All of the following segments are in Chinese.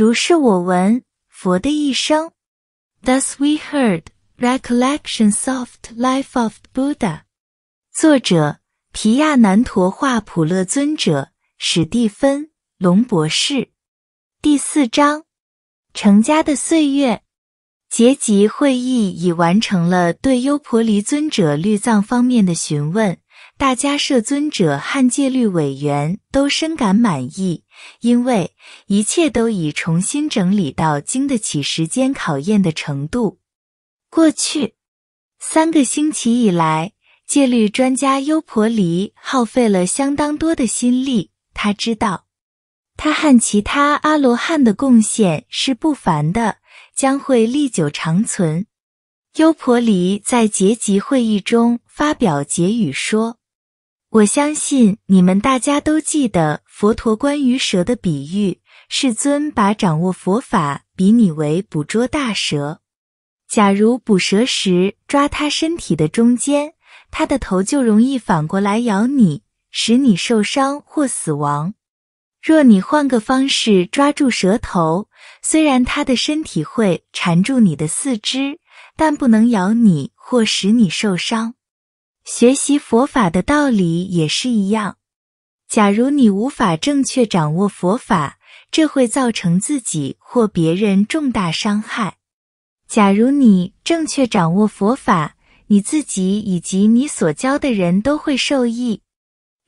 如是我闻，佛的一生。Thus we heard recollection soft life of Buddha。作者：皮亚南陀·化普勒尊者，史蒂芬·龙博士。第四章：成家的岁月。结集会议已完成了对优婆离尊者律藏方面的询问，大家摄尊者汉戒律委员都深感满意。因为一切都已重新整理到经得起时间考验的程度。过去三个星期以来，戒律专家优婆离耗费了相当多的心力。他知道，他和其他阿罗汉的贡献是不凡的，将会历久长存。优婆离在结集会议中发表结语说：“我相信你们大家都记得。”佛陀关于蛇的比喻，世尊把掌握佛法比拟为捕捉大蛇。假如捕蛇时抓它身体的中间，它的头就容易反过来咬你，使你受伤或死亡。若你换个方式抓住蛇头，虽然它的身体会缠住你的四肢，但不能咬你或使你受伤。学习佛法的道理也是一样。假如你无法正确掌握佛法，这会造成自己或别人重大伤害。假如你正确掌握佛法，你自己以及你所教的人都会受益。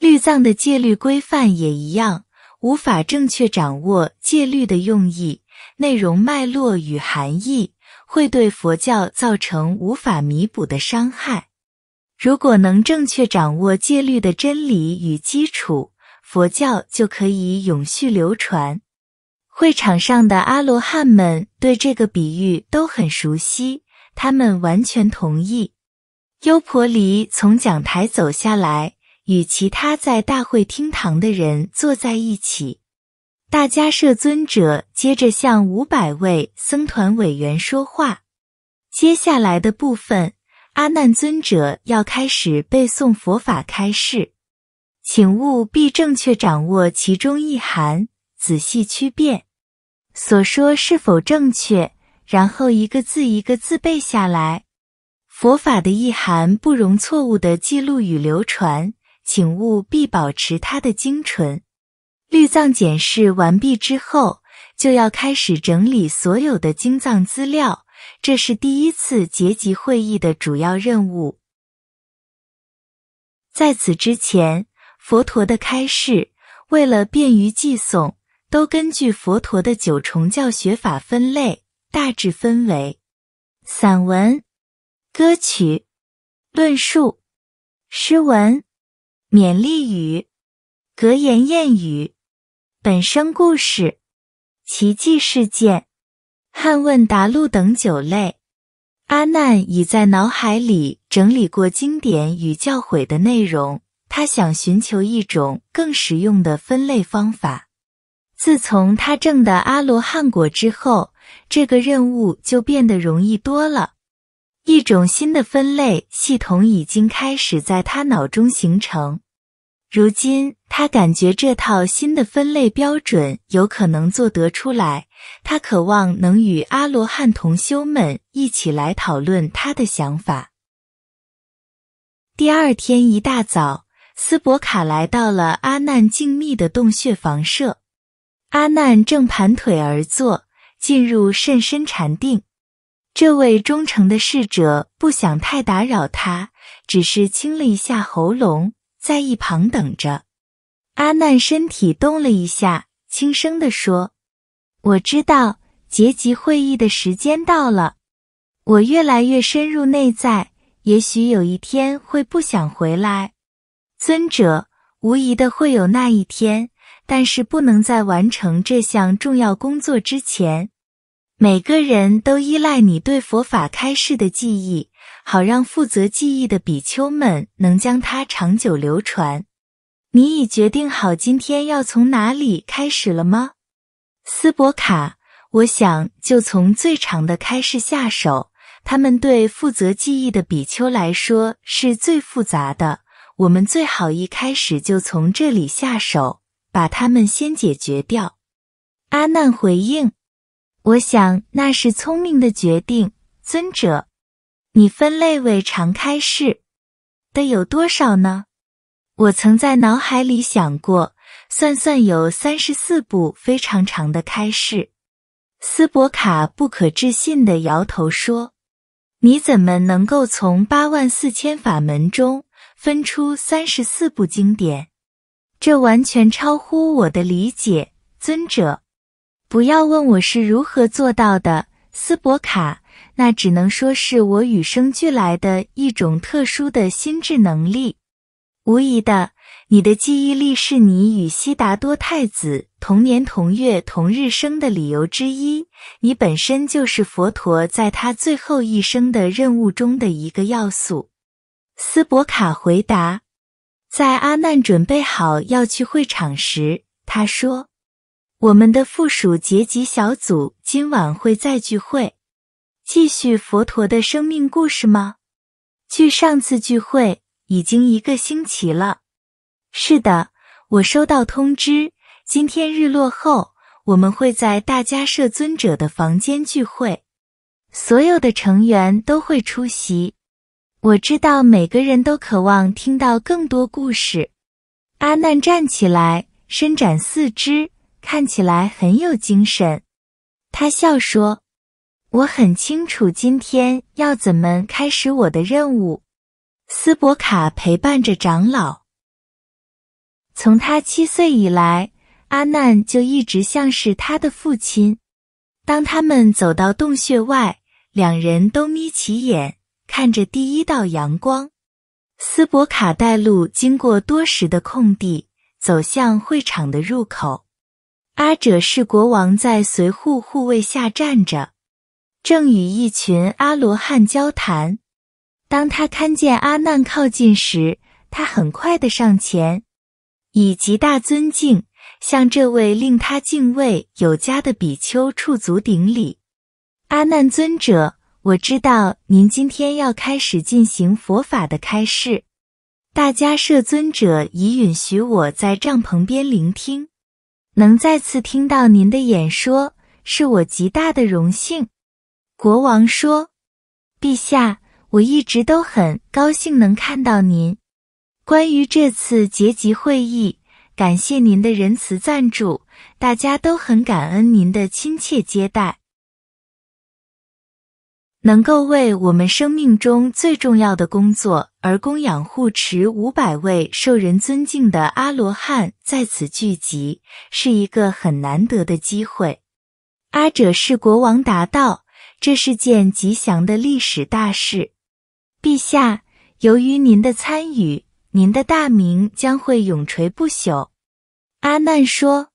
律藏的戒律规范也一样，无法正确掌握戒律的用意、内容、脉络与含义，会对佛教造成无法弥补的伤害。如果能正确掌握戒律的真理与基础，佛教就可以永续流传。会场上的阿罗汉们对这个比喻都很熟悉，他们完全同意。优婆离从讲台走下来，与其他在大会厅堂的人坐在一起。大家设尊者接着向五百位僧团委员说话。接下来的部分，阿难尊者要开始背诵佛法开示。请务必正确掌握其中意涵，仔细区辨所说是否正确，然后一个字一个字背下来。佛法的意涵不容错误的记录与流传，请务必保持它的精纯。律藏检视完毕之后，就要开始整理所有的经藏资料，这是第一次结集会议的主要任务。在此之前。佛陀的开示，为了便于记诵，都根据佛陀的九重教学法分类，大致分为散文、歌曲、论述、诗文、勉励语、格言谚语、本生故事、奇迹事件、汉问答录等九类。阿难已在脑海里整理过经典与教诲的内容。他想寻求一种更实用的分类方法。自从他证的阿罗汉果之后，这个任务就变得容易多了。一种新的分类系统已经开始在他脑中形成。如今，他感觉这套新的分类标准有可能做得出来。他渴望能与阿罗汉同修们一起来讨论他的想法。第二天一大早。斯伯卡来到了阿难静谧的洞穴房舍。阿难正盘腿而坐，进入甚深禅定。这位忠诚的侍者不想太打扰他，只是清了一下喉咙，在一旁等着。阿难身体动了一下，轻声地说：“我知道结集会议的时间到了。我越来越深入内在，也许有一天会不想回来。”尊者无疑的会有那一天，但是不能在完成这项重要工作之前，每个人都依赖你对佛法开示的记忆，好让负责记忆的比丘们能将它长久流传。你已决定好今天要从哪里开始了吗，斯伯卡？我想就从最长的开示下手，他们对负责记忆的比丘来说是最复杂的。我们最好一开始就从这里下手，把他们先解决掉。阿难回应：“我想那是聪明的决定，尊者。你分类为常开式的有多少呢？”我曾在脑海里想过，算算有三十四部非常长的开式。”斯伯卡不可置信地摇头说：“你怎么能够从八万四千法门中？”分出三十四部经典，这完全超乎我的理解，尊者。不要问我是如何做到的，斯伯卡。那只能说是我与生俱来的一种特殊的心智能力。无疑的，你的记忆力是你与悉达多太子同年同月同日生的理由之一。你本身就是佛陀在他最后一生的任务中的一个要素。斯伯卡回答：“在阿难准备好要去会场时，他说：‘我们的附属结集小组今晚会再聚会，继续佛陀的生命故事吗？’距上次聚会已经一个星期了。是的，我收到通知，今天日落后，我们会在大家设尊者的房间聚会，所有的成员都会出席。”我知道每个人都渴望听到更多故事。阿难站起来，伸展四肢，看起来很有精神。他笑说：“我很清楚今天要怎么开始我的任务。”斯伯卡陪伴着长老。从他七岁以来，阿难就一直像是他的父亲。当他们走到洞穴外，两人都眯起眼。看着第一道阳光，斯伯卡带路经过多时的空地，走向会场的入口。阿者是国王在随护护卫下站着，正与一群阿罗汉交谈。当他看见阿难靠近时，他很快的上前，以极大尊敬向这位令他敬畏有加的比丘触足顶礼，阿难尊者。我知道您今天要开始进行佛法的开示，大家摄尊者已允许我在帐篷边聆听，能再次听到您的演说，是我极大的荣幸。国王说：“陛下，我一直都很高兴能看到您。关于这次结集会议，感谢您的仁慈赞助，大家都很感恩您的亲切接待。”能够为我们生命中最重要的工作而供养护持五百位受人尊敬的阿罗汉在此聚集，是一个很难得的机会。阿者是国王答道：“这是件吉祥的历史大事，陛下。由于您的参与，您的大名将会永垂不朽。”阿难说：“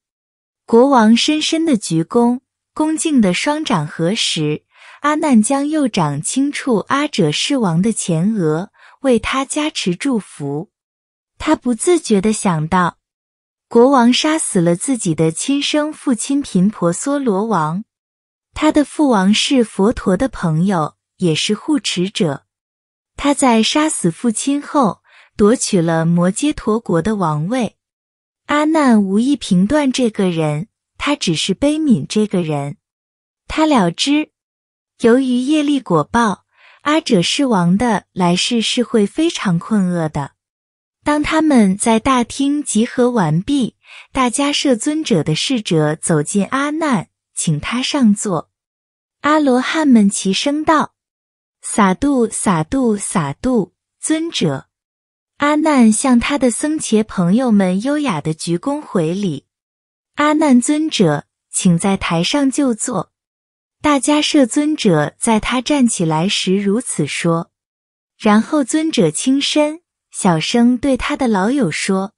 国王深深的鞠躬，恭敬的双掌合十。”阿难将右掌轻触阿者世王的前额，为他加持祝福。他不自觉的想到，国王杀死了自己的亲生父亲频婆娑罗王，他的父王是佛陀的朋友，也是护持者。他在杀死父亲后，夺取了摩揭陀国的王位。阿难无意评断这个人，他只是悲悯这个人，他了知由于业力果报，阿者世王的来世是会非常困厄的。当他们在大厅集合完毕，大家设尊者的侍者走进阿难，请他上座。阿罗汉们齐声道：“洒度，洒度，洒度，尊者。”阿难向他的僧伽朋友们优雅的鞠躬回礼。阿难尊者，请在台上就坐。大家设尊者在他站起来时如此说，然后尊者轻身，小声对他的老友说：“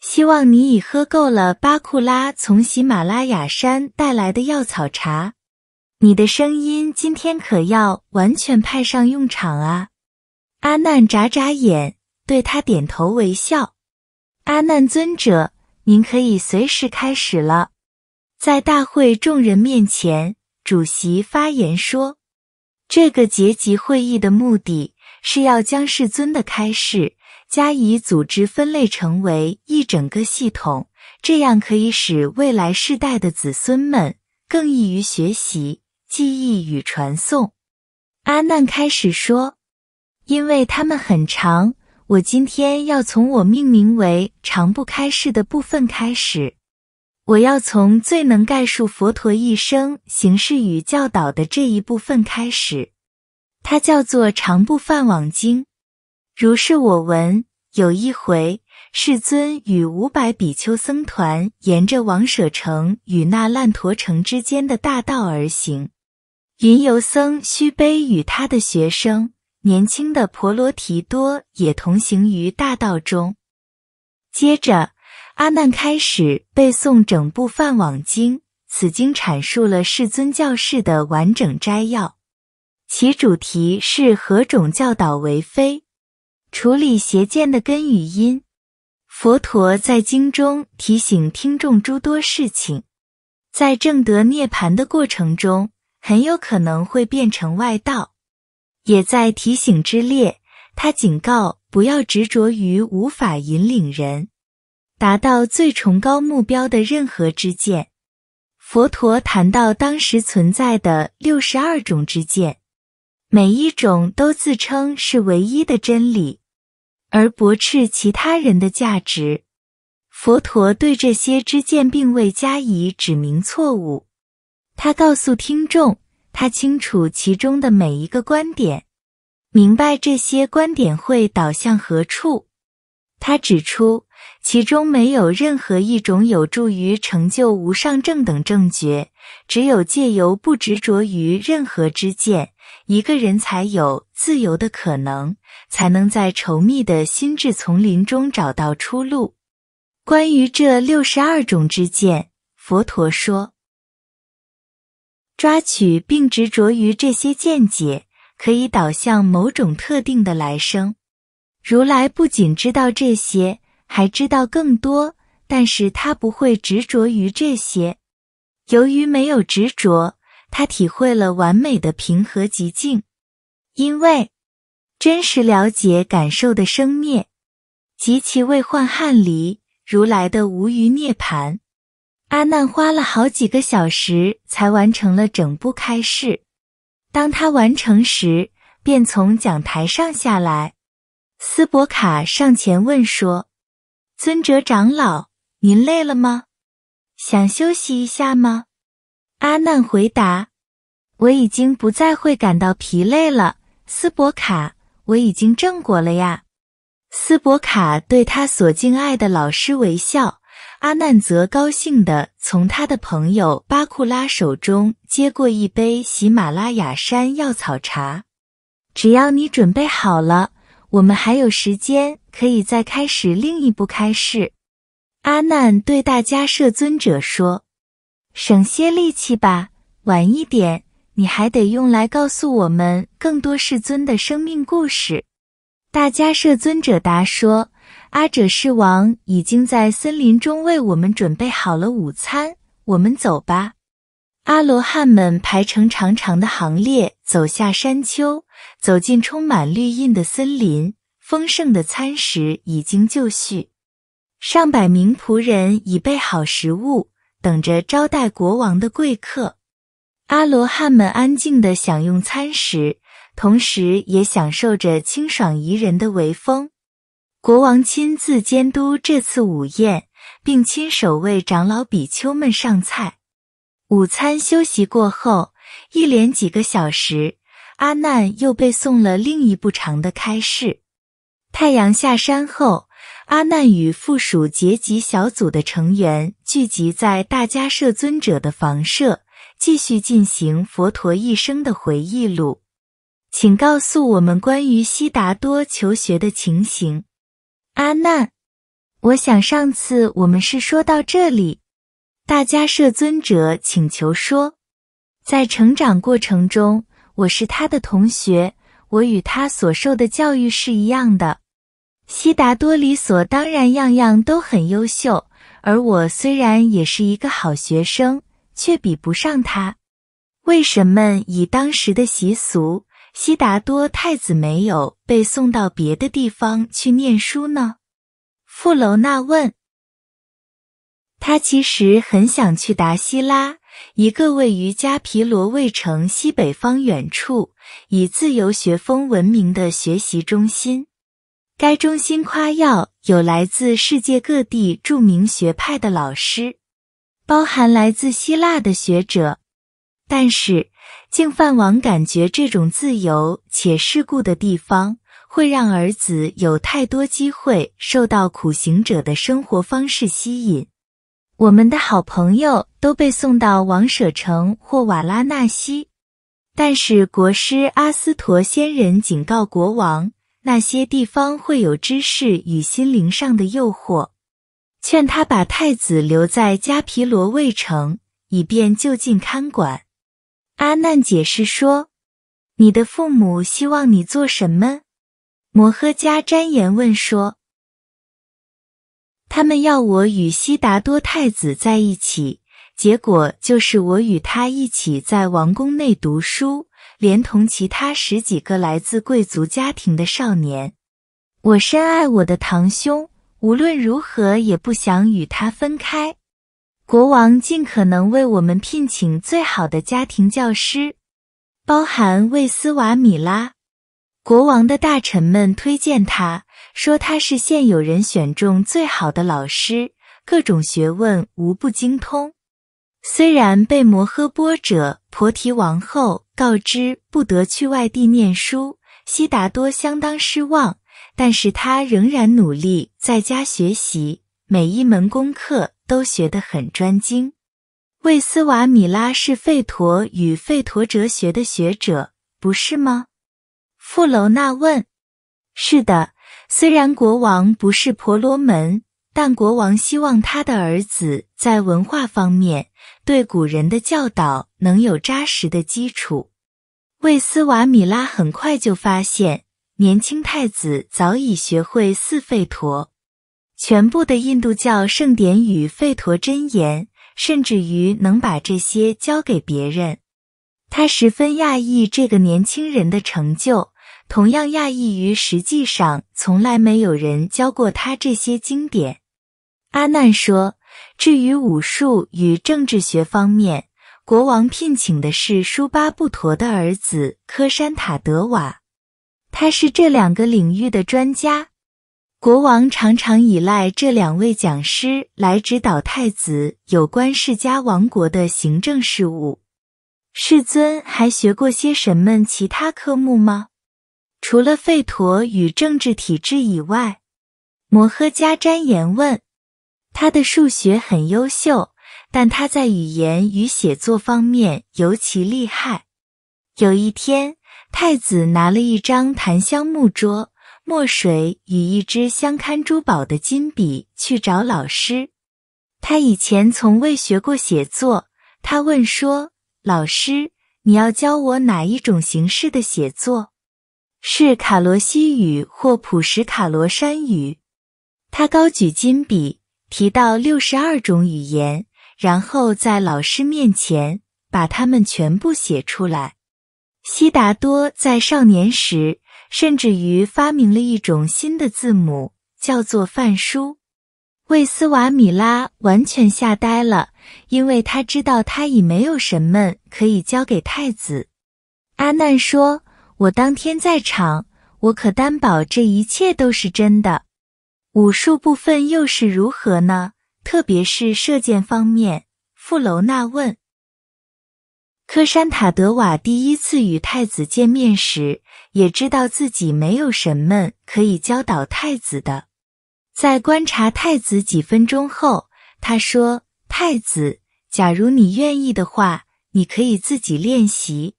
希望你已喝够了巴库拉从喜马拉雅山带来的药草茶。你的声音今天可要完全派上用场啊！”阿难眨眨眼，对他点头微笑：“阿难尊者，您可以随时开始了。”在大会众人面前。主席发言说：“这个结集会议的目的是要将世尊的开示加以组织分类，成为一整个系统，这样可以使未来世代的子孙们更易于学习、记忆与传送。”阿难开始说：“因为他们很长，我今天要从我命名为‘长不开示’的部分开始。”我要从最能概述佛陀一生行事与教导的这一部分开始，它叫做《长部·梵网经》。如是我闻：有一回，世尊与五百比丘僧团沿着王舍城与那烂陀城之间的大道而行，云游僧须悲与他的学生年轻的婆罗提多也同行于大道中。接着。阿难开始背诵整部《梵网经》，此经阐述了世尊教示的完整摘要。其主题是何种教导为非，处理邪见的根与因。佛陀在经中提醒听众诸多事情，在正得涅盘的过程中，很有可能会变成外道。也在提醒之列，他警告不要执着于无法引领人。达到最崇高目标的任何之见，佛陀谈到当时存在的六十二种之见，每一种都自称是唯一的真理，而驳斥其他人的价值。佛陀对这些之见并未加以指明错误，他告诉听众，他清楚其中的每一个观点，明白这些观点会导向何处。他指出。其中没有任何一种有助于成就无上正等正觉，只有借由不执着于任何之见，一个人才有自由的可能，才能在稠密的心智丛林中找到出路。关于这六十二种之见，佛陀说，抓取并执着于这些见解，可以导向某种特定的来生。如来不仅知道这些。还知道更多，但是他不会执着于这些。由于没有执着，他体会了完美的平和极境。因为真实了解感受的生灭，及其未患汉离如来的无余涅槃。阿难花了好几个小时才完成了整部开示。当他完成时，便从讲台上下来。斯伯卡上前问说。尊者长老，您累了吗？想休息一下吗？阿难回答：“我已经不再会感到疲累了。”斯伯卡，我已经正果了呀。斯伯卡对他所敬爱的老师微笑。阿难则高兴的从他的朋友巴库拉手中接过一杯喜马拉雅山药草茶：“只要你准备好了。”我们还有时间，可以再开始另一部开示。阿难对大家舍尊者说：“省些力气吧，晚一点你还得用来告诉我们更多世尊的生命故事。”大家舍尊者答说：“阿者世王已经在森林中为我们准备好了午餐，我们走吧。”阿罗汉们排成长长的行列，走下山丘，走进充满绿荫的森林。丰盛的餐食已经就绪，上百名仆人已备好食物，等着招待国王的贵客。阿罗汉们安静的享用餐食，同时也享受着清爽宜人的微风。国王亲自监督这次午宴，并亲手为长老比丘们上菜。午餐休息过后，一连几个小时，阿难又被送了另一部长的开示。太阳下山后，阿难与附属结集小组的成员聚集在大家摄尊者的房舍，继续进行佛陀一生的回忆录。请告诉我们关于悉达多求学的情形。阿难，我想上次我们是说到这里。大家设尊者请求说：“在成长过程中，我是他的同学，我与他所受的教育是一样的。悉达多理所当然样样都很优秀，而我虽然也是一个好学生，却比不上他。为什么以当时的习俗，悉达多太子没有被送到别的地方去念书呢？”富楼那问。他其实很想去达西拉，一个位于加皮罗卫城西北方远处、以自由学风闻名的学习中心。该中心夸耀有来自世界各地著名学派的老师，包含来自希腊的学者。但是，净饭王感觉这种自由且世故的地方会让儿子有太多机会受到苦行者的生活方式吸引。我们的好朋友都被送到王舍城或瓦拉纳西，但是国师阿斯陀仙人警告国王，那些地方会有知识与心灵上的诱惑，劝他把太子留在加皮罗卫城，以便就近看管。阿难解释说：“你的父母希望你做什么？”摩诃迦瞻言问说。他们要我与悉达多太子在一起，结果就是我与他一起在王宫内读书，连同其他十几个来自贵族家庭的少年。我深爱我的堂兄，无论如何也不想与他分开。国王尽可能为我们聘请最好的家庭教师，包含卫斯瓦米拉。国王的大臣们推荐他。说他是现有人选中最好的老师，各种学问无不精通。虽然被摩诃波者婆提王后告知不得去外地念书，悉达多相当失望，但是他仍然努力在家学习，每一门功课都学得很专精。卫斯瓦米拉是吠陀与吠陀哲学的学者，不是吗？富楼那问：“是的。”虽然国王不是婆罗门，但国王希望他的儿子在文化方面对古人的教导能有扎实的基础。魏斯瓦米拉很快就发现，年轻太子早已学会四吠陀，全部的印度教圣典与吠陀真言，甚至于能把这些教给别人。他十分讶异这个年轻人的成就。同样讶异于实际上从来没有人教过他这些经典。阿难说：“至于武术与政治学方面，国王聘请的是舒巴布陀的儿子科山塔德瓦，他是这两个领域的专家。国王常常依赖这两位讲师来指导太子有关释迦王国的行政事务。世尊还学过些什么其他科目吗？”除了吠陀与政治体制以外，摩诃迦瞻言问：“他的数学很优秀，但他在语言与写作方面尤其厉害。”有一天，太子拿了一张檀香木桌、墨水与一支镶嵌珠宝的金笔去找老师。他以前从未学过写作。他问说：“老师，你要教我哪一种形式的写作？”是卡罗西语或普什卡罗山语。他高举金笔，提到六十二种语言，然后在老师面前把它们全部写出来。悉达多在少年时，甚至于发明了一种新的字母，叫做梵书。维斯瓦米拉完全吓呆了，因为他知道他已没有什么可以教给太子。阿难说。我当天在场，我可担保这一切都是真的。武术部分又是如何呢？特别是射箭方面。富楼那问。科山塔德瓦第一次与太子见面时，也知道自己没有什么可以教导太子的。在观察太子几分钟后，他说：“太子，假如你愿意的话，你可以自己练习。”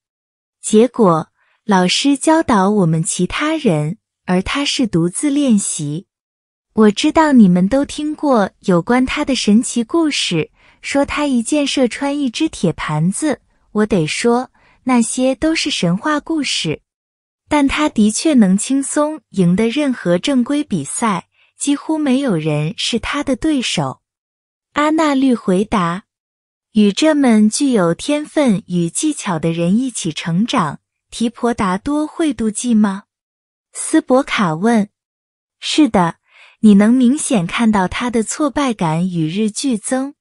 结果。老师教导我们其他人，而他是独自练习。我知道你们都听过有关他的神奇故事，说他一箭射穿一只铁盘子。我得说，那些都是神话故事。但他的确能轻松赢得任何正规比赛，几乎没有人是他的对手。阿纳律回答：“与这么具有天分与技巧的人一起成长。”提婆达多会妒忌吗？斯伯卡问。是的，你能明显看到他的挫败感与日俱增。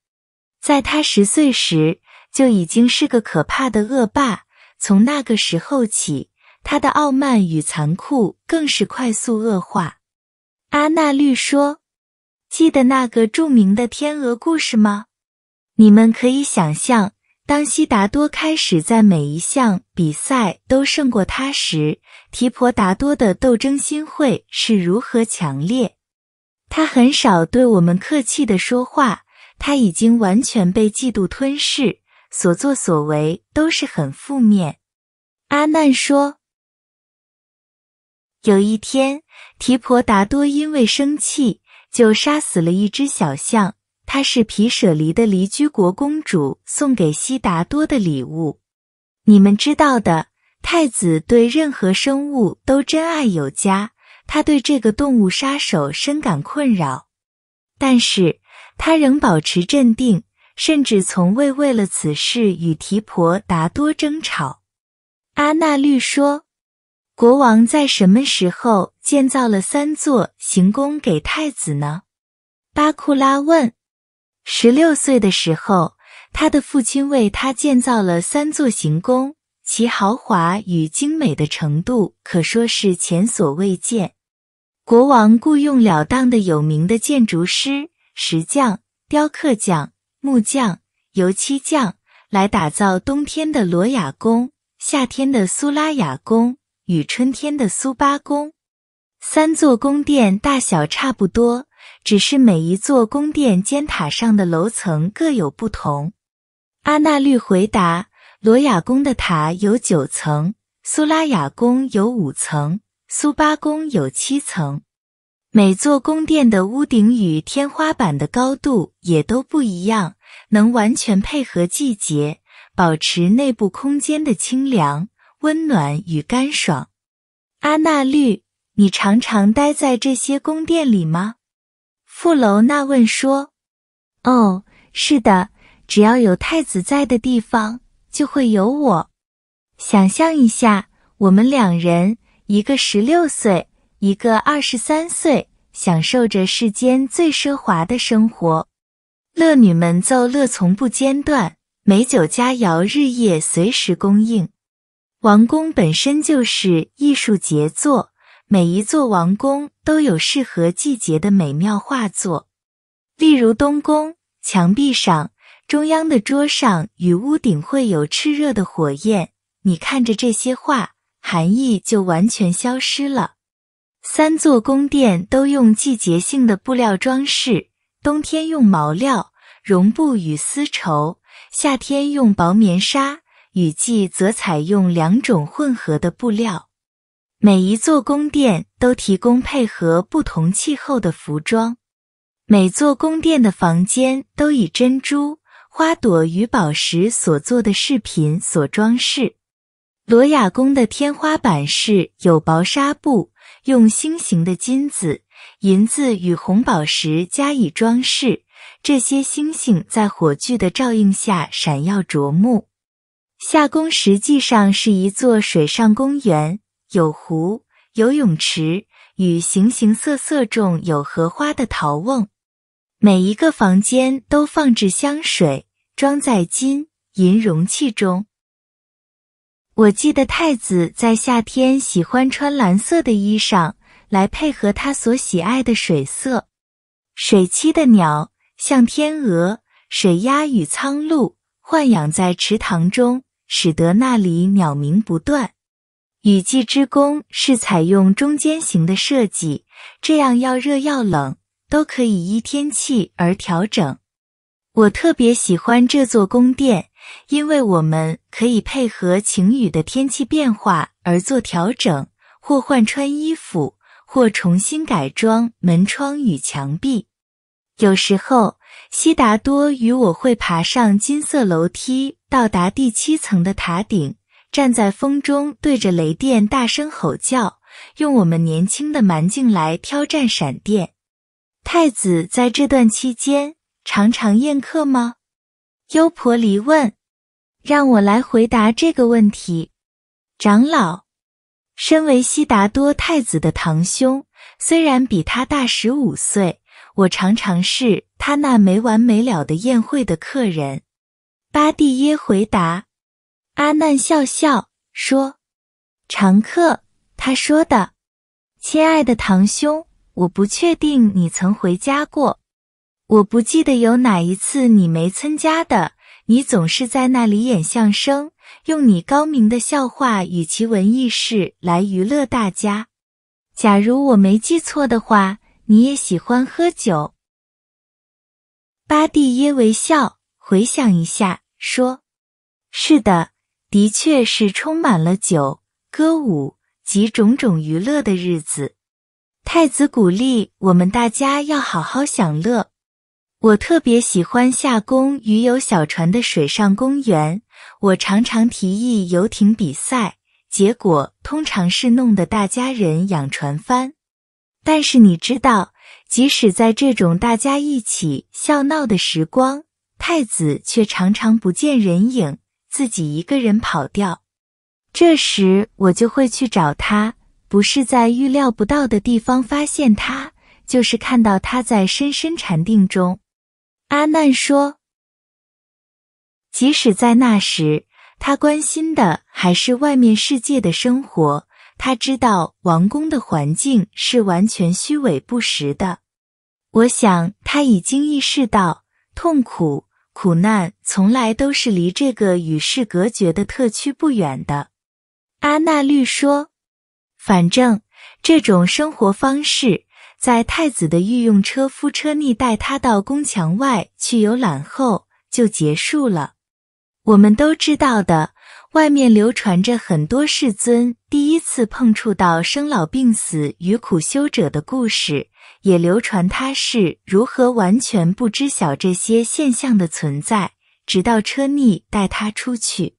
在他十岁时就已经是个可怕的恶霸，从那个时候起，他的傲慢与残酷更是快速恶化。阿纳律说：“记得那个著名的天鹅故事吗？你们可以想象。”当悉达多开始在每一项比赛都胜过他时，提婆达多的斗争心会是如何强烈？他很少对我们客气的说话，他已经完全被嫉妒吞噬，所作所为都是很负面。阿难说，有一天提婆达多因为生气，就杀死了一只小象。她是皮舍离的离居国公主送给悉达多的礼物。你们知道的，太子对任何生物都珍爱有加，他对这个动物杀手深感困扰，但是他仍保持镇定，甚至从未为了此事与提婆达多争吵。阿那律说：“国王在什么时候建造了三座行宫给太子呢？”巴库拉问。十六岁的时候，他的父亲为他建造了三座行宫，其豪华与精美的程度可说是前所未见。国王雇佣了当地的有名的建筑师、石匠、雕刻匠、木匠、油漆匠来打造冬天的罗雅宫、夏天的苏拉雅宫与春天的苏巴宫，三座宫殿大小差不多。只是每一座宫殿尖塔上的楼层各有不同。阿那律回答：“罗雅宫的塔有九层，苏拉雅宫有五层，苏巴宫有七层。每座宫殿的屋顶与天花板的高度也都不一样，能完全配合季节，保持内部空间的清凉、温暖与干爽。”阿那律，你常常待在这些宫殿里吗？富楼那问说：“哦，是的，只要有太子在的地方，就会有我。想象一下，我们两人，一个十六岁，一个二十三岁，享受着世间最奢华的生活。乐女们奏乐从不间断，美酒佳肴日夜随时供应。王宫本身就是艺术杰作。”每一座王宫都有适合季节的美妙画作，例如东宫墙壁上、中央的桌上与屋顶会有炽热的火焰。你看着这些画，寒意就完全消失了。三座宫殿都用季节性的布料装饰，冬天用毛料、绒布与丝绸，夏天用薄棉纱，雨季则采用两种混合的布料。每一座宫殿都提供配合不同气候的服装。每座宫殿的房间都以珍珠、花朵与宝石所做的饰品所装饰。罗雅宫的天花板是有薄纱布，用星形的金子、银子与红宝石加以装饰。这些星星在火炬的照应下闪耀夺目。夏宫实际上是一座水上公园。有湖、游泳池与形形色色种有荷花的陶瓮。每一个房间都放置香水，装在金银容器中。我记得太子在夏天喜欢穿蓝色的衣裳，来配合他所喜爱的水色。水栖的鸟，像天鹅、水鸭与苍鹭，豢养在池塘中，使得那里鸟鸣不断。雨季之宫是采用中间型的设计，这样要热要冷都可以依天气而调整。我特别喜欢这座宫殿，因为我们可以配合晴雨的天气变化而做调整，或换穿衣服，或重新改装门窗与墙壁。有时候，悉达多与我会爬上金色楼梯，到达第七层的塔顶。站在风中，对着雷电大声吼叫，用我们年轻的蛮劲来挑战闪电。太子在这段期间常常宴客吗？优婆离问。让我来回答这个问题。长老，身为悉达多太子的堂兄，虽然比他大十五岁，我常常是他那没完没了的宴会的客人。巴蒂耶回答。阿难笑笑说：“常客，他说的，亲爱的堂兄，我不确定你曾回家过，我不记得有哪一次你没参加的。你总是在那里演相声，用你高明的笑话与其闻艺事来娱乐大家。假如我没记错的话，你也喜欢喝酒。”巴蒂耶维笑，回想一下说：“是的。”的确是充满了酒、歌舞及种种娱乐的日子。太子鼓励我们大家要好好享乐。我特别喜欢夏宫与有小船的水上公园。我常常提议游艇比赛，结果通常是弄得大家人仰船翻。但是你知道，即使在这种大家一起笑闹的时光，太子却常常不见人影。自己一个人跑掉，这时我就会去找他，不是在预料不到的地方发现他，就是看到他在深深禅定中。阿难说，即使在那时，他关心的还是外面世界的生活。他知道王宫的环境是完全虚伪不实的。我想他已经意识到痛苦。苦难从来都是离这个与世隔绝的特区不远的，阿那律说。反正这种生活方式，在太子的御用车夫车尼带他到宫墙外去游览后就结束了。我们都知道的，外面流传着很多世尊第一次碰触到生老病死与苦修者的故事。也流传他是如何完全不知晓这些现象的存在，直到车尼带他出去。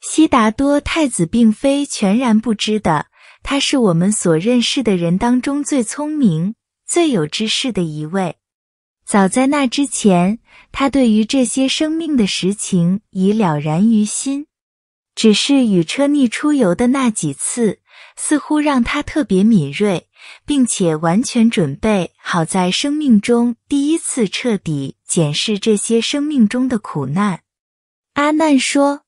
悉达多太子并非全然不知的，他是我们所认识的人当中最聪明、最有知识的一位。早在那之前，他对于这些生命的实情已了然于心，只是与车逆出游的那几次，似乎让他特别敏锐。并且完全准备好在生命中第一次彻底检视这些生命中的苦难。阿难说：“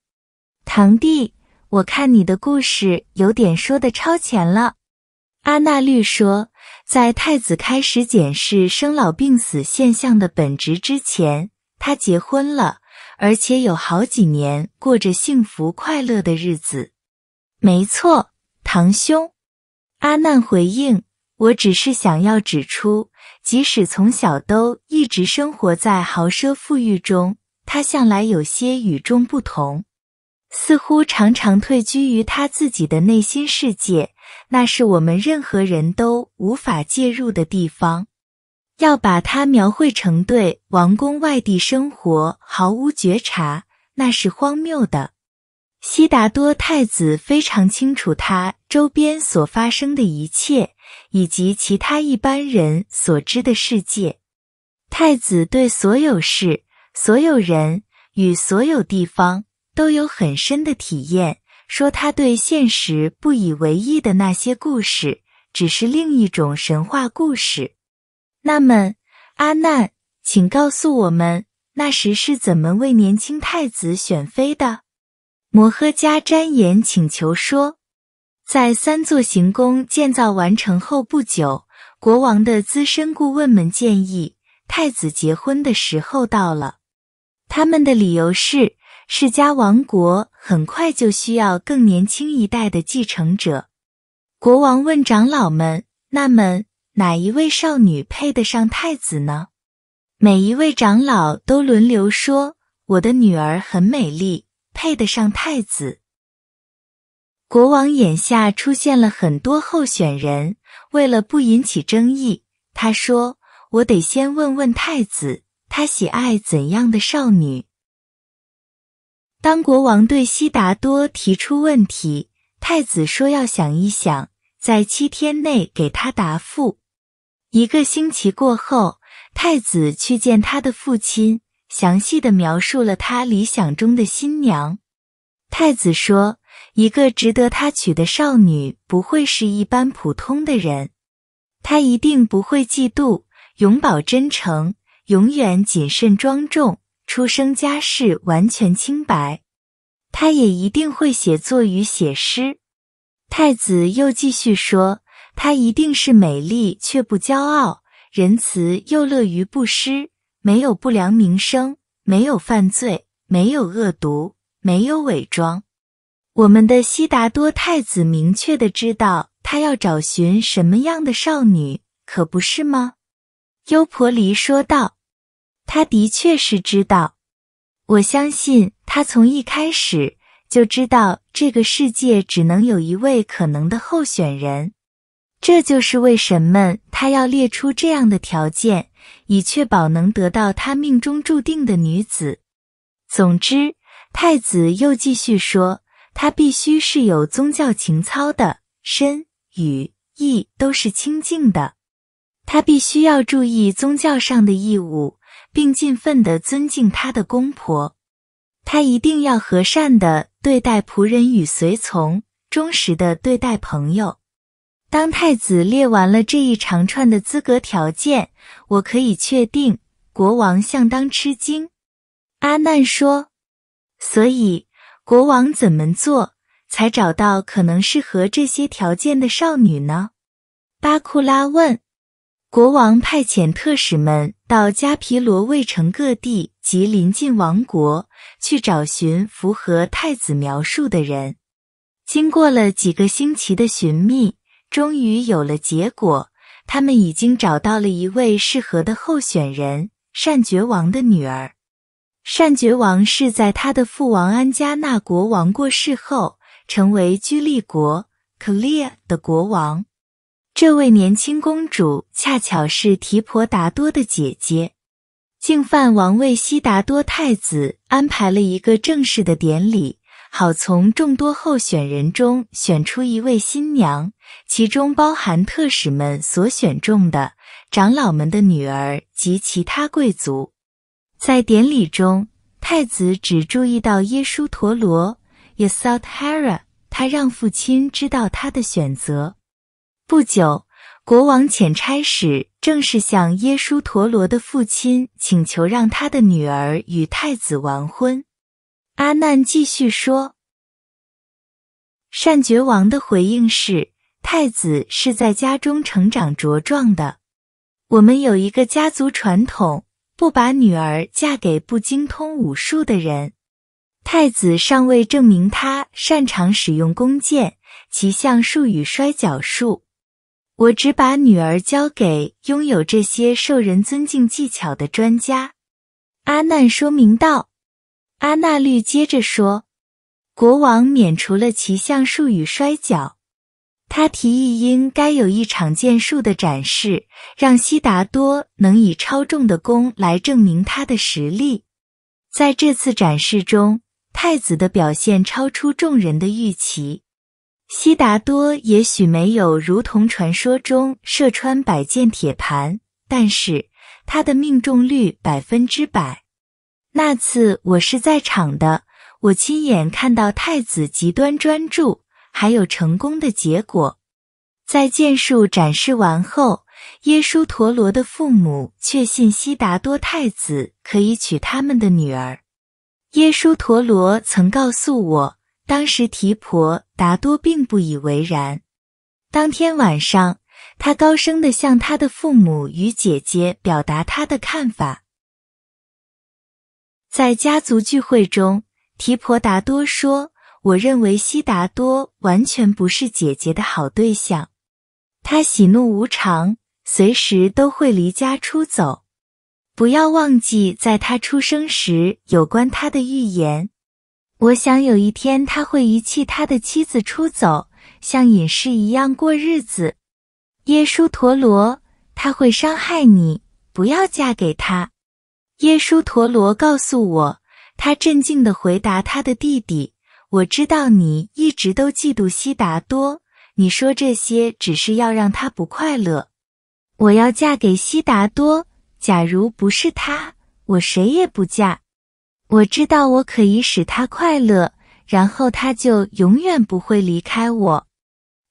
堂弟，我看你的故事有点说得超前了。”阿那律说：“在太子开始检视生老病死现象的本质之前，他结婚了，而且有好几年过着幸福快乐的日子。没错，堂兄。”阿难回应：“我只是想要指出，即使从小都一直生活在豪奢富裕中，他向来有些与众不同，似乎常常退居于他自己的内心世界，那是我们任何人都无法介入的地方。要把他描绘成对王宫外地生活毫无觉察，那是荒谬的。”悉达多太子非常清楚他周边所发生的一切，以及其他一般人所知的世界。太子对所有事、所有人与所有地方都有很深的体验。说他对现实不以为意的那些故事，只是另一种神话故事。那么，阿难，请告诉我们，那时是怎么为年轻太子选妃的？摩诃迦瞻言请求说，在三座行宫建造完成后不久，国王的资深顾问们建议太子结婚的时候到了。他们的理由是，释迦王国很快就需要更年轻一代的继承者。国王问长老们：“那么，哪一位少女配得上太子呢？”每一位长老都轮流说：“我的女儿很美丽。”配得上太子。国王眼下出现了很多候选人，为了不引起争议，他说：“我得先问问太子，他喜爱怎样的少女。”当国王对悉达多提出问题，太子说：“要想一想，在七天内给他答复。”一个星期过后，太子去见他的父亲。详细的描述了他理想中的新娘。太子说：“一个值得他娶的少女，不会是一般普通的人。他一定不会嫉妒，永葆真诚，永远谨慎庄重，出生家世完全清白。他也一定会写作与写诗。”太子又继续说：“她一定是美丽却不骄傲，仁慈又乐于布施。”没有不良名声，没有犯罪，没有恶毒，没有伪装。我们的悉达多太子明确的知道他要找寻什么样的少女，可不是吗？优婆离说道：“他的确是知道。我相信他从一开始就知道这个世界只能有一位可能的候选人。这就是为什么他要列出这样的条件。”以确保能得到他命中注定的女子。总之，太子又继续说，他必须是有宗教情操的，身、语、意都是清净的。他必须要注意宗教上的义务，并尽份的尊敬他的公婆。他一定要和善的对待仆人与随从，忠实的对待朋友。当太子列完了这一长串的资格条件，我可以确定国王相当吃惊。阿难说：“所以，国王怎么做才找到可能适合这些条件的少女呢？”巴库拉问。国王派遣特使们到加皮罗卫城各地及邻近王国去找寻符合太子描述的人。经过了几个星期的寻觅。终于有了结果，他们已经找到了一位适合的候选人——善觉王的女儿。善觉王是在他的父王安加那国王过世后，成为居利国 k a l i a 的国王。这位年轻公主恰巧是提婆达多的姐姐。净饭王为悉达多太子安排了一个正式的典礼。好从众多候选人中选出一位新娘，其中包含特使们所选中的长老们的女儿及其他贵族。在典礼中，太子只注意到耶稣陀罗 y a s o t h e r a 他让父亲知道他的选择。不久，国王遣差使正式向耶稣陀罗的父亲请求，让他的女儿与太子完婚。阿难继续说：“善觉王的回应是，太子是在家中成长茁壮的。我们有一个家族传统，不把女儿嫁给不精通武术的人。太子尚未证明他擅长使用弓箭、骑象术与摔跤术。我只把女儿交给拥有这些受人尊敬技巧的专家。”阿难说明道。阿那律接着说：“国王免除了骑象术与摔跤。他提议应该有一场剑术的展示，让悉达多能以超重的弓来证明他的实力。在这次展示中，太子的表现超出众人的预期。悉达多也许没有如同传说中射穿百箭铁盘，但是他的命中率百分之百。”那次我是在场的，我亲眼看到太子极端专注，还有成功的结果。在剑术展示完后，耶稣陀罗的父母确信悉达多太子可以娶他们的女儿。耶稣陀罗曾告诉我，当时提婆达多并不以为然。当天晚上，他高声的向他的父母与姐姐表达他的看法。在家族聚会中，提婆达多说：“我认为悉达多完全不是姐姐的好对象。他喜怒无常，随时都会离家出走。不要忘记，在他出生时有关他的预言。我想有一天他会遗弃他的妻子出走，像隐士一样过日子。耶输陀罗，他会伤害你，不要嫁给他。”耶输陀罗告诉我，他镇静地回答他的弟弟：“我知道你一直都嫉妒悉达多，你说这些只是要让他不快乐。我要嫁给悉达多，假如不是他，我谁也不嫁。我知道我可以使他快乐，然后他就永远不会离开我。”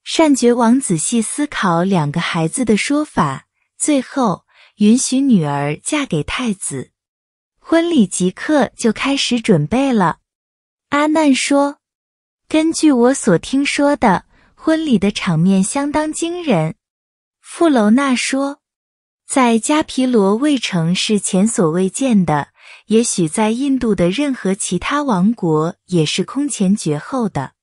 善觉王仔细思考两个孩子的说法，最后允许女儿嫁给太子。婚礼即刻就开始准备了。阿难说：“根据我所听说的，婚礼的场面相当惊人。”富楼那说：“在迦毗罗卫城是前所未见的，也许在印度的任何其他王国也是空前绝后的。”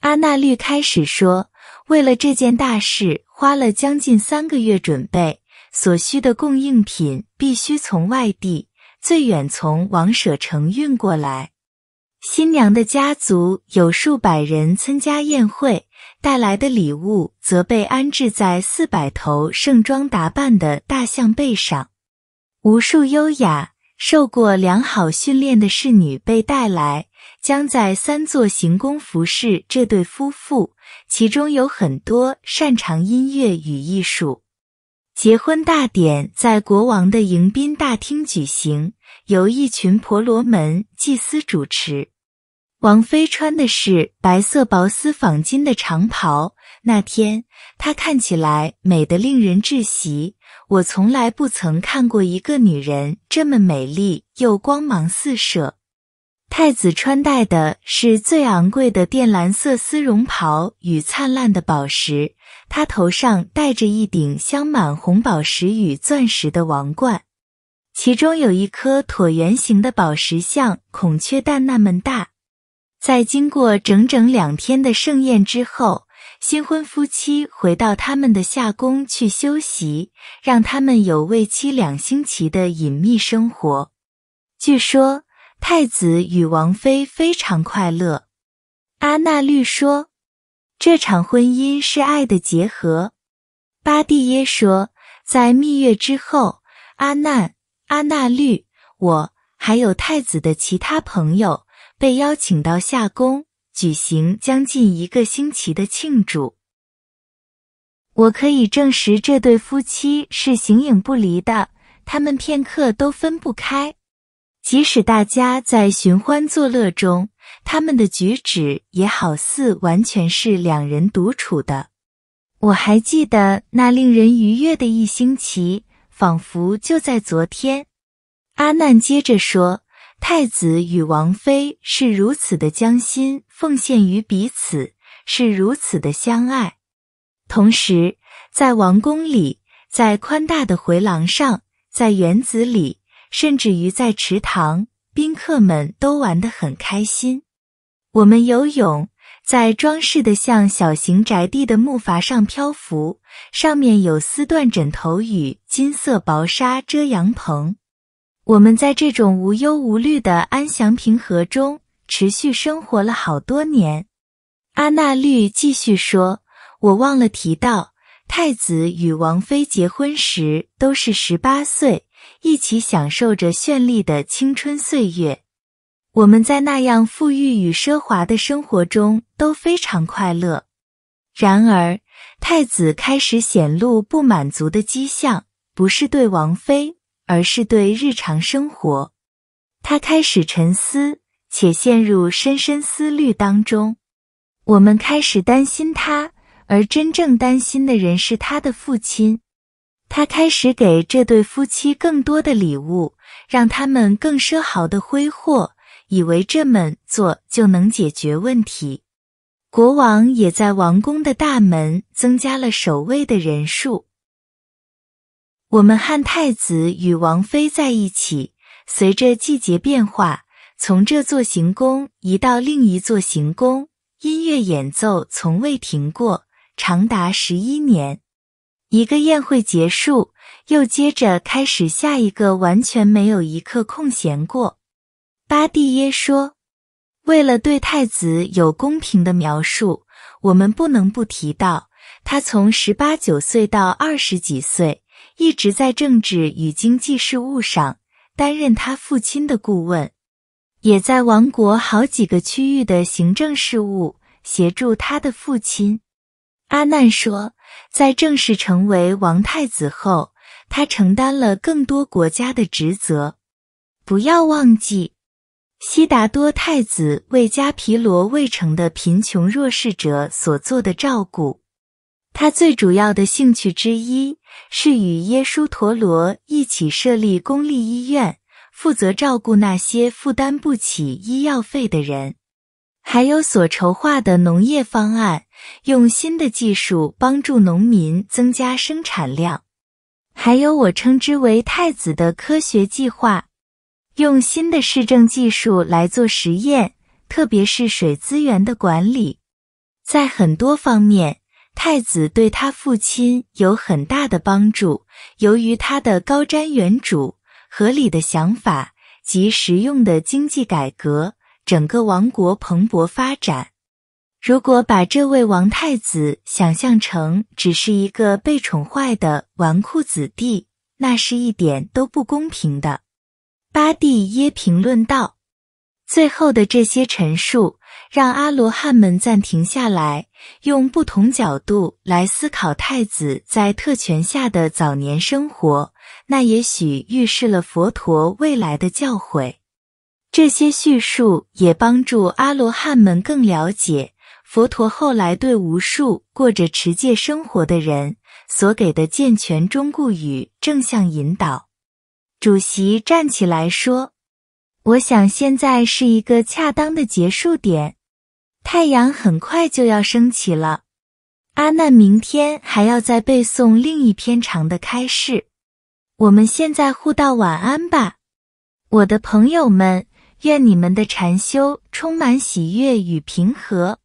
阿那律开始说：“为了这件大事，花了将近三个月准备，所需的供应品必须从外地。”最远从王舍城运过来。新娘的家族有数百人参加宴会，带来的礼物则被安置在四百头盛装打扮的大象背上。无数优雅、受过良好训练的侍女被带来，将在三座行宫服侍这对夫妇，其中有很多擅长音乐与艺术。结婚大典在国王的迎宾大厅举行，由一群婆罗门祭司主持。王妃穿的是白色薄丝纺巾的长袍，那天她看起来美得令人窒息。我从来不曾看过一个女人这么美丽又光芒四射。太子穿戴的是最昂贵的靛蓝色丝绒袍与灿烂的宝石。他头上戴着一顶镶满红宝石与钻石的王冠，其中有一颗椭圆形的宝石，像孔雀蛋那么大。在经过整整两天的盛宴之后，新婚夫妻回到他们的夏宫去休息，让他们有为期两星期的隐秘生活。据说，太子与王妃非常快乐。阿纳律说。这场婚姻是爱的结合，巴蒂耶说，在蜜月之后，阿难、阿那律，我还有太子的其他朋友被邀请到夏宫举行将近一个星期的庆祝。我可以证实，这对夫妻是形影不离的，他们片刻都分不开，即使大家在寻欢作乐中。他们的举止也好似完全是两人独处的。我还记得那令人愉悦的一星期，仿佛就在昨天。阿难接着说：“太子与王妃是如此的将心奉献于彼此，是如此的相爱。同时，在王宫里，在宽大的回廊上，在园子里，甚至于在池塘，宾客们都玩得很开心。”我们游泳，在装饰的像小型宅地的木筏上漂浮，上面有丝缎枕头与金色薄纱遮阳篷。我们在这种无忧无虑的安详平和中持续生活了好多年。阿那绿继续说：“我忘了提到，太子与王妃结婚时都是十八岁，一起享受着绚丽的青春岁月。”我们在那样富裕与奢华的生活中都非常快乐。然而，太子开始显露不满足的迹象，不是对王妃，而是对日常生活。他开始沉思，且陷入深深思虑当中。我们开始担心他，而真正担心的人是他的父亲。他开始给这对夫妻更多的礼物，让他们更奢豪的挥霍。以为这么做就能解决问题。国王也在王宫的大门增加了守卫的人数。我们汉太子与王妃在一起，随着季节变化，从这座行宫移到另一座行宫，音乐演奏从未停过，长达十一年。一个宴会结束，又接着开始下一个，完全没有一刻空闲过。巴蒂耶说：“为了对太子有公平的描述，我们不能不提到他从十八九岁到二十几岁，一直在政治与经济事务上担任他父亲的顾问，也在王国好几个区域的行政事务协助他的父亲。”阿难说：“在正式成为王太子后，他承担了更多国家的职责。不要忘记。”悉达多太子为迦毗罗未城的贫穷弱势者所做的照顾，他最主要的兴趣之一是与耶稣陀罗一起设立公立医院，负责照顾那些负担不起医药费的人；还有所筹划的农业方案，用新的技术帮助农民增加生产量；还有我称之为太子的科学计划。用新的市政技术来做实验，特别是水资源的管理，在很多方面，太子对他父亲有很大的帮助。由于他的高瞻远瞩、合理的想法及实用的经济改革，整个王国蓬勃发展。如果把这位王太子想象成只是一个被宠坏的纨绔子弟，那是一点都不公平的。巴蒂耶评论道：“最后的这些陈述让阿罗汉们暂停下来，用不同角度来思考太子在特权下的早年生活，那也许预示了佛陀未来的教诲。这些叙述也帮助阿罗汉们更了解佛陀后来对无数过着持戒生活的人所给的健全忠固与正向引导。”主席站起来说：“我想现在是一个恰当的结束点，太阳很快就要升起了。阿难，明天还要再背诵另一篇长的开示。我们现在互道晚安吧，我的朋友们。愿你们的禅修充满喜悦与平和。”